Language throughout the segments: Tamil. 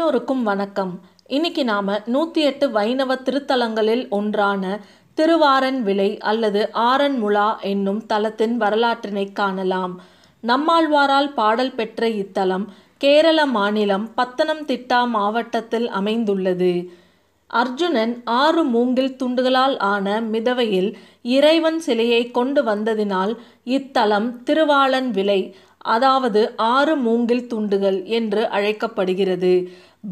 எல்லோருக்கும் வணக்கம் இன்னைக்கு நாம நூத்தி எட்டு வைணவ திருத்தலங்களில் ஒன்றான திருவாரன் விலை அல்லது ஆரன்முழா என்னும் தலத்தின் வரலாற்றினை காணலாம் நம்மாழ்வாரால் பாடல் பெற்ற இத்தலம் கேரள மாநிலம் பத்தனம்திட்டா மாவட்டத்தில் அமைந்துள்ளது அர்ஜுனன் ஆறு மூங்கில் துண்டுகளால் ஆன மிதவையில் இறைவன் சிலையை கொண்டு வந்ததினால் இத்தலம் திருவாளன் விலை அதாவது ஆறு மூங்கில் துண்டுகள் என்று அழைக்கப்படுகிறது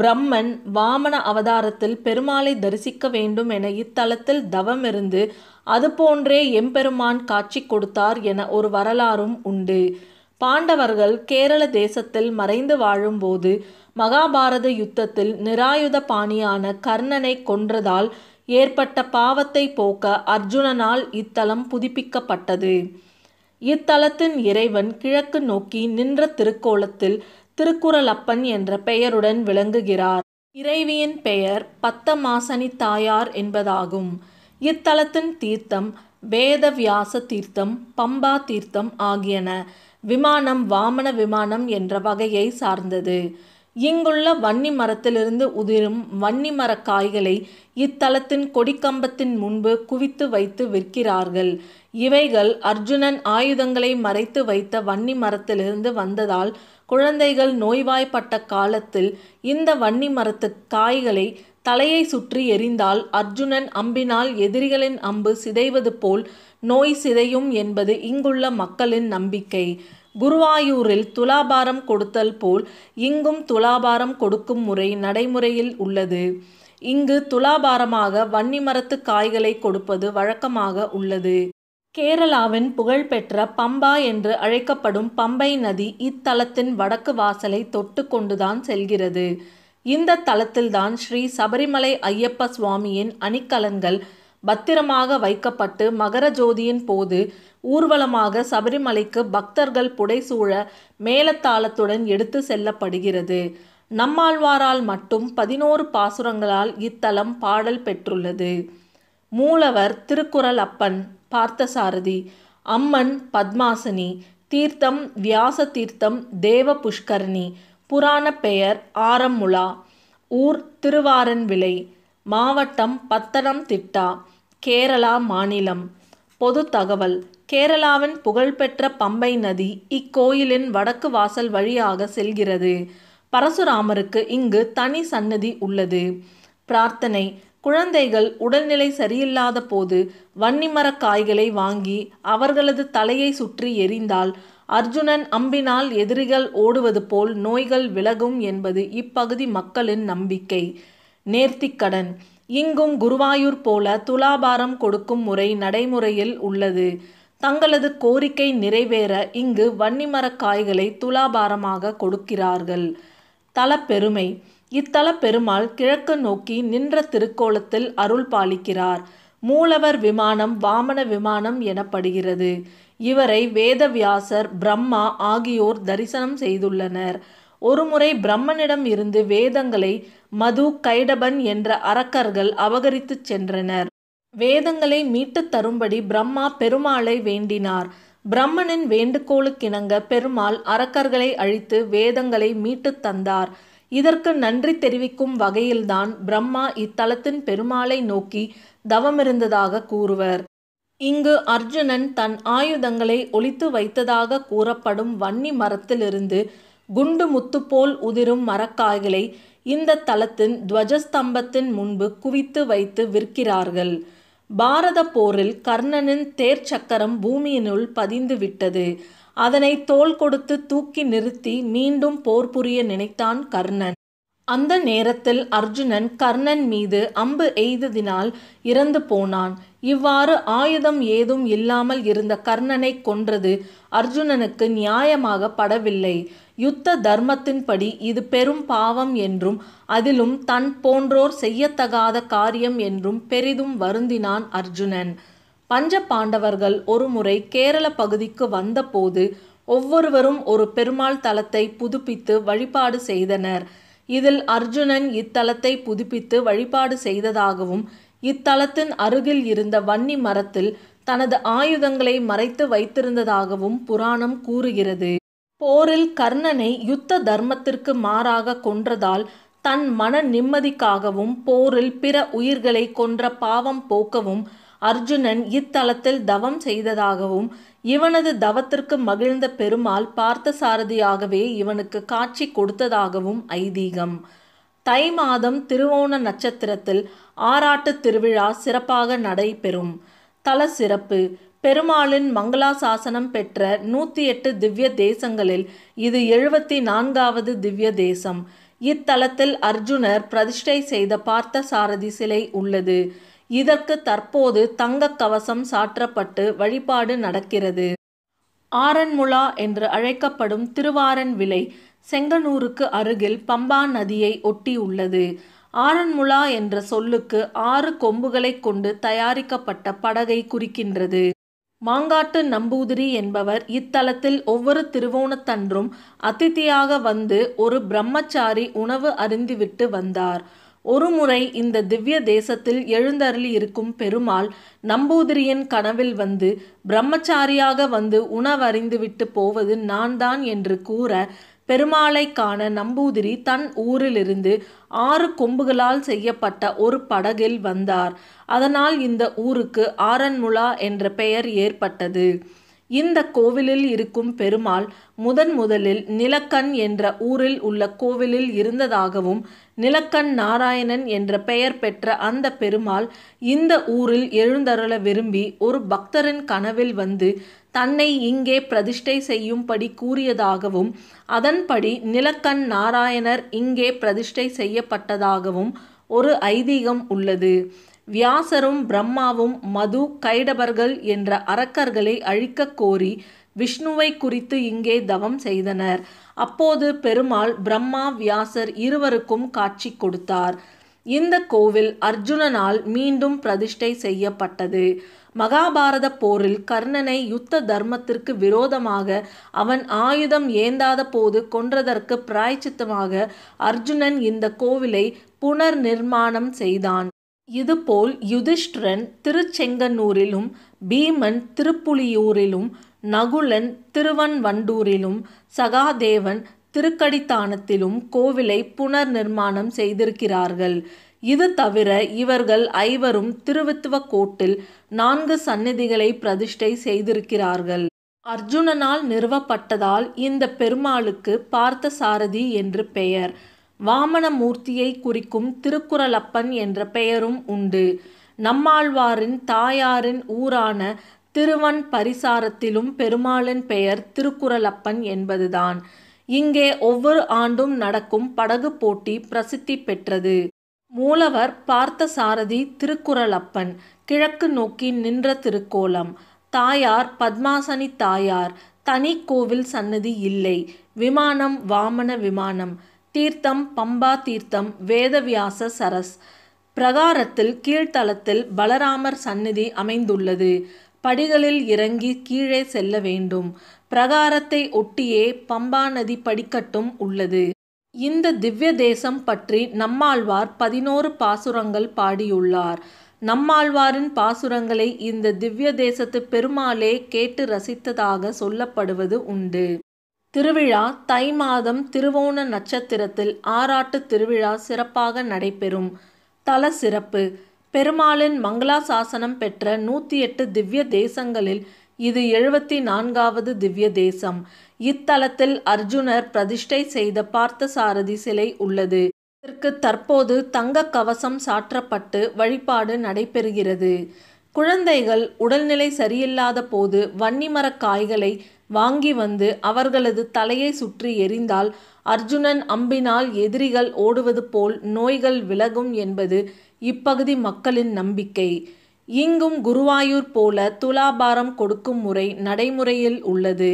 பிரம்மன் வாமன அவதாரத்தில் பெருமாளை தரிசிக்க வேண்டும் என இத்தலத்தில் தவம் இருந்து அதுபோன்றே எம்பெருமான் காட்சி கொடுத்தார் என ஒரு வரலாறும் உண்டு பாண்டவர்கள் கேரள தேசத்தில் மறைந்து வாழும்போது மகாபாரத யுத்தத்தில் நிராயுத பாணியான கர்ணனை கொன்றதால் ஏற்பட்ட பாவத்தை போக்க அர்ஜுனனால் இத்தலம் புதுப்பிக்கப்பட்டது இத்தலத்தின் இறைவன் கிழக்கு நோக்கி நின்ற திருக்கோலத்தில் திருக்குறள் அப்பன் என்ற பெயருடன் விளங்குகிறார் இறைவியின் பெயர் பத்தமாசனி தாயார் என்பதாகும் இத்தலத்தின் தீர்த்தம் வேதவியாச தீர்த்தம் பம்பா தீர்த்தம் ஆகியன விமானம் வாமன விமானம் என்ற வகையை சார்ந்தது இங்குள்ள வன்னி மரத்திலிருந்து உதிரும் வன்னி மர காய்களை இத்தலத்தின் கொடிக்கம்பத்தின் முன்பு குவித்து வைத்து விற்கிறார்கள் இவைகள் அர்ஜுனன் ஆயுதங்களை மறைத்து வைத்த வன்னி மரத்திலிருந்து வந்ததால் குழந்தைகள் நோய்வாய்ப்பட்ட காலத்தில் இந்த வன்னி மரத்து காய்களை தலையை சுற்றி எறிந்தால் அர்ஜுனன் அம்பினால் எதிரிகளின் அம்பு சிதைவது போல் நோய் சிதையும் என்பது இங்குள்ள மக்களின் நம்பிக்கை குருவாயூரில் துலாபாரம் கொடுத்தல் போல் இங்கும் துலாபாரம் கொடுக்கும் முறை நடைமுறையில் உள்ளது இங்கு துலாபாரமாக வன்னி மரத்து காய்களை கொடுப்பது வழக்கமாக உள்ளது கேரளாவின் புகழ்பெற்ற பம்பா என்று அழைக்கப்படும் பம்பை நதி இத்தலத்தின் வடக்கு வாசலை தொட்டு கொண்டுதான் செல்கிறது இந்த தலத்தில்தான் ஸ்ரீ சபரிமலை ஐயப்ப சுவாமியின் அணிக்கலன்கள் பத்திரமாக வைக்கப்பட்டு மகர ஜோதியின் போது ஊர்வலமாக சபரிமலைக்கு பக்தர்கள் புடைசூழ மேலத்தாளத்துடன் எடுத்து செல்லப்படுகிறது நம்மாழ்வாரால் மட்டும் பதினோரு பாசுரங்களால் இத்தலம் பாடல் பெற்றுள்ளது மூலவர் திருக்குறள் அப்பன் பார்த்தசாரதி அம்மன் பத்மாசனி தீர்த்தம் வியாச தீர்த்தம் தேவ புஷ்கரணி புராண பெயர் ஆரம்முலா ஊர் திருவாரன்விளை மாவட்டம் பத்தனம் திட்டா கேரளா மாநிலம் பொது தகவல் கேரளாவின் புகழ்பெற்ற பம்பை நதி இக்கோயிலின் வடக்கு வாசல் வழியாக செல்கிறது பரசுராமருக்கு இங்கு தனி சன்னதி உள்ளது பிரார்த்தனை குழந்தைகள் உடல்நிலை சரியில்லாத போது வன்னிமரக் காய்களை வாங்கி அவர்களது தலையை சுற்றி எரிந்தால் அர்ஜுனன் அம்பினால் எதிரிகள் ஓடுவது போல் நோய்கள் விலகும் என்பது இப்பகுதி மக்களின் நம்பிக்கை நேர்த்திக்கடன் இங்கும் குருவாயூர் போல துலாபாரம் கொடுக்கும் முறை நடைமுறையில் உள்ளது தங்களது கோரிக்கை நிறைவேற இங்கு வன்னிமரக் காய்களை துலாபாரமாக கொடுக்கிறார்கள் தலப்பெருமை இத்தல பெருமாள் கிழக்கு நோக்கி நின்ற திருக்கோலத்தில் அருள் பாலிக்கிறார் மூலவர் விமானம் வாமன விமானம் எனப்படுகிறது இவரை வேதவியாசர் பிரம்மா ஆகியோர் தரிசனம் செய்துள்ளனர் ஒருமுறை பிரம்மனிடம் இருந்து வேதங்களை மது கைடபன் என்ற அரக்கர்கள் அபகரித்துச் சென்றனர் வேதங்களை மீட்டுத் தரும்படி பிரம்மா பெருமாளை வேண்டினார் பிரம்மனின் வேண்டுகோளுக்கிணங்க பெருமாள் அரக்கர்களை அழித்து வேதங்களை மீட்டுத் தந்தார் இதற்கு நன்றி தெரிவிக்கும் வகையில்தான் பிரம்மா இத்தலத்தின் பெருமாளை நோக்கி தவமிருந்ததாக கூறுவர் இங்கு அர்ஜுனன் தன் ஆயுதங்களை ஒழித்து வைத்ததாக கூறப்படும் வன்னி மரத்திலிருந்து குண்டு முத்து போல் உதிரும் மரக்காய்களை இந்த தலத்தின் துவஜஸ்தம்பத்தின் முன்பு குவித்து வைத்து விற்கிறார்கள் பாரத போரில் கர்ணனின் தேர்ச்சக்கரம் பூமியினுள் பதிந்து விட்டது அதனை தோல் கொடுத்து தூக்கி நிறுத்தி மீண்டும் போர் புரிய நினைத்தான் கர்ணன் அந்த நேரத்தில் அர்ஜுனன் கர்ணன் மீது அம்பு எய்ததினால் இறந்து போனான் இவ்வாறு ஆயுதம் ஏதும் இல்லாமல் இருந்த கர்ணனை கொன்றது அர்ஜுனனுக்கு நியாயமாக படவில்லை யுத்த தர்மத்தின்படி இது பெரும் பாவம் என்றும் அதிலும் தன் போன்றோர் செய்யத்தகாத காரியம் என்றும் பெரிதும் வருந்தினான் அர்ஜுனன் பஞ்ச பாண்டவர்கள் ஒருமுறை கேரள பகுதிக்கு வந்தபோது ஒவ்வொருவரும் ஒரு பெருமாள் தலத்தை புதுப்பித்து வழிபாடு செய்தனர் இதில் அர்ஜுனன் இத்தலத்தை புதுப்பித்து வழிபாடு செய்ததாகவும் இத்தலத்தின் அருகில் இருந்த வன்னி மரத்தில் தனது ஆயுதங்களை மறைத்து வைத்திருந்ததாகவும் புராணம் கூறுகிறது போரில் கர்ணனை யுத்த தர்மத்திற்கு மாறாக கொன்றதால் தன் மன நிம்மதிக்காகவும் போரில் பிற உயிர்களை கொன்ற பாவம் போக்கவும் அர்ஜுனன் இத்தலத்தில் தவம் செய்ததாகவும் இவனது தவத்திற்கு மகிழ்ந்த பெருமாள் பார்த்தசாரதியாகவே இவனுக்கு காட்சி கொடுத்ததாகவும் ஐதீகம் தை மாதம் திருவோண நட்சத்திரத்தில் ஆராட்டு திருவிழா சிறப்பாக நடைபெறும் தல சிறப்பு பெருமாளின் மங்களாசாசனம் பெற்ற நூற்றி எட்டு திவ்ய தேசங்களில் இது எழுபத்தி நான்காவது திவ்ய தேசம் இத்தலத்தில் அர்ஜுனர் பிரதிஷ்டை செய்த பார்த்த சாரதி சிலை உள்ளது இதற்கு தற்போது தங்க கவசம் சாற்றப்பட்டு வழிபாடு நடக்கிறது ஆரன்முளா என்று அழைக்கப்படும் திருவாரன் விலை செங்கனூருக்கு அருகில் பம்பா நதியை ஒட்டி உள்ளது ஆரன்முளா என்ற சொல்லுக்கு ஆறு கொம்புகளை கொண்டு தயாரிக்கப்பட்ட படகை குறிக்கின்றது மாங்காட்டு நம்பூதிரி என்பவர் இத்தலத்தில் ஒவ்வொரு திருவோணத்தன்றும் அதிதியாக வந்து ஒரு பிரம்மச்சாரி உணவு அருந்திவிட்டு வந்தார் ஒருமுறை இந்த திவ்ய தேசத்தில் எழுந்தருளி இருக்கும் பெருமாள் நம்பூதிரியின் கனவில் வந்து பிரம்மச்சாரியாக வந்து உணவறிந்துவிட்டு போவது நான் தான் என்று கூற பெருமாளை காண நம்பூதிரி தன் ஊரிலிருந்து ஆறு கொம்புகளால் செய்யப்பட்ட ஒரு படகில் வந்தார் அதனால் இந்த ஊருக்கு ஆரன்முளா என்ற பெயர் ஏற்பட்டது இந்த கோவிலில் இருக்கும் பெருமாள் முதன் முதலில் நிலக்கண் என்ற ஊரில் உள்ள கோவிலில் இருந்ததாகவும் நிலக்கண் நாராயணன் என்ற பெயர் பெற்ற அந்த பெருமாள் இந்த ஊரில் எழுந்தருள விரும்பி ஒரு பக்தரின் கனவில் வந்து தன்னை இங்கே பிரதிஷ்டை செய்யும்படி கூறியதாகவும் அதன்படி நிலக்கண் நாராயணர் இங்கே பிரதிஷ்டை செய்யப்பட்டதாகவும் ஒரு ஐதீகம் உள்ளது வியாசரும் பிரம்மாவும் மது கைடபர்கள் என்ற அரக்கர்களை அழிக்கக் கோரி விஷ்ணுவை குறித்து இங்கே தவம் செய்தனர் அப்போது பெருமாள் பிரம்மா வியாசர் இருவருக்கும் காட்சி கொடுத்தார் இந்த கோவில் அர்ஜுனனால் மீண்டும் பிரதிஷ்டை செய்யப்பட்டது மகாபாரத போரில் கர்ணனை யுத்த தர்மத்திற்கு விரோதமாக அவன் ஆயுதம் ஏந்தாத போது கொன்றதற்கு பிராய்ச்சித்தமாக அர்ஜுனன் இந்த கோவிலை புனர் நிர்மாணம் செய்தான் இதுபோல் யுதிஷ்டிரன் திருச்செங்கன்னூரிலும் பீமன் திருப்புலியூரிலும் நகுலன் திருவன்வண்டூரிலும் சகாதேவன் திருக்கடித்தானத்திலும் கோவிலை புனர் நிர்மாணம் செய்திருக்கிறார்கள் இது தவிர இவர்கள் ஐவரும் திருவித்துவக்கோட்டில் நான்கு சந்நிதிகளை பிரதிஷ்டை செய்திருக்கிறார்கள் அர்ஜுனனால் நிறுவப்பட்டதால் இந்த பெருமாளுக்கு பார்த்தசாரதி என்று பெயர் வாமனமூர்த்தியை குறிக்கும் திருக்குறளப்பன் என்ற பெயரும் உண்டு நம்மாழ்வாரின் தாயாரின் ஊரான திருவன் பரிசாரத்திலும் பெருமாளின் பெயர் திருக்குறளப்பன் என்பதுதான் இங்கே ஒவ்வொரு ஆண்டும் நடக்கும் படகு போட்டி பிரசித்தி பெற்றது மூலவர் பார்த்தசாரதி திருக்குறளப்பன் கிழக்கு நோக்கி நின்ற திருக்கோலம் தாயார் பத்மாசனி தாயார் தனி கோவில் சன்னதி இல்லை விமானம் வாமன விமானம் தீர்த்தம் பம்பா தீர்த்தம் வேதவியாச சரஸ் பிரகாரத்தில் கீழ்த்தளத்தில் பலராமர் சந்நிதி அமைந்துள்ளது படிகளில் இறங்கி கீழே செல்ல வேண்டும் பிரகாரத்தை ஒட்டியே பம்பா நதி படிக்கட்டும் உள்ளது இந்த திவ்ய தேசம் பற்றி நம்மாழ்வார் பதினோரு பாசுரங்கள் பாடியுள்ளார் நம்மாழ்வாரின் பாசுரங்களை இந்த திவ்ய தேசத்து பெருமாளே கேட்டு ரசித்ததாக சொல்லப்படுவது உண்டு திருவிழா தை மாதம் திருவோண நட்சத்திரத்தில் ஆறாட்டு திருவிழா சிறப்பாக நடைபெறும் தல சிறப்பு பெருமாளின் மங்களாசாசனம் பெற்ற நூற்றி எட்டு திவ்ய தேசங்களில் இது எழுபத்தி நான்காவது திவ்ய தேசம் இத்தலத்தில் அர்ஜுனர் பிரதிஷ்டை செய்த பார்த்தசாரதி சிலை உள்ளது இதற்கு தற்போது தங்க கவசம் சாற்றப்பட்டு வழிபாடு நடைபெறுகிறது குழந்தைகள் உடல்நிலை சரியில்லாத போது வன்னிமரக் காய்களை வாங்கி வந்து அவர்களது தலையை சுற்றி எரிந்தால் அர்ஜுனன் அம்பினால் எதிரிகள் ஓடுவது போல் நோய்கள் விலகும் என்பது இப்பகுதி மக்களின் நம்பிக்கை இங்கும் குருவாயூர் போல துலாபாரம் கொடுக்கும் முறை நடைமுறையில் உள்ளது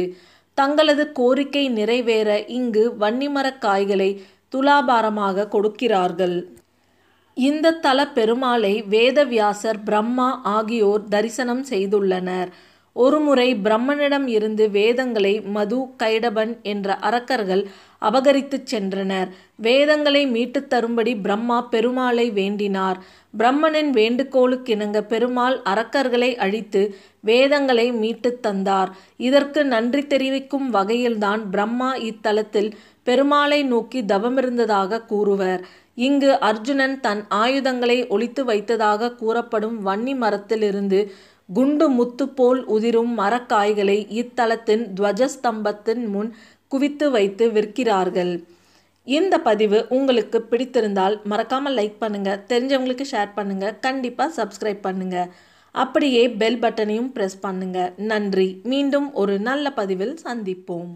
தங்களது கோரிக்கை நிறைவேற இங்கு வன்னிமரக் காய்களை துலாபாரமாக கொடுக்கிறார்கள் இந்த தல பெருமாளை வேதவியாசர் பிரம்மா ஆகியோர் தரிசனம் செய்துள்ளனர் ஒருமுறை பிரம்மனிடம் இருந்து வேதங்களை மது கைடபன் என்ற அரக்கர்கள் அபகரித்து சென்றனர் வேதங்களை மீட்டுத் தரும்படி பிரம்மா பெருமாளை வேண்டினார் பிரம்மனின் வேண்டுகோளுக்கிணங்க பெருமாள் அரக்கர்களை அழித்து வேதங்களை மீட்டுத் தந்தார் இதற்கு நன்றி தெரிவிக்கும் வகையில்தான் பிரம்மா இத்தலத்தில் பெருமாளை நோக்கி தவமிருந்ததாக கூறுவர் இங்கு அர்ஜுனன் தன் ஆயுதங்களை ஒழித்து வைத்ததாக கூறப்படும் வன்னி மரத்திலிருந்து குண்டு முத்து போல் உதிரும் மரக்காய்களை இத்தலத்தின் துவஜஸ்தம்பத்தின் முன் குவித்து வைத்து விற்கிறார்கள் இந்த பதிவு உங்களுக்கு பிடித்திருந்தால் மறக்காமல் லைக் பண்ணுங்கள் தெரிஞ்சவங்களுக்கு ஷேர் பண்ணுங்கள் கண்டிப்பாக சப்ஸ்கிரைப் பண்ணுங்கள் அப்படியே பெல் பட்டனையும் ப்ரெஸ் பண்ணுங்கள் நன்றி மீண்டும் ஒரு நல்ல பதிவில் சந்திப்போம்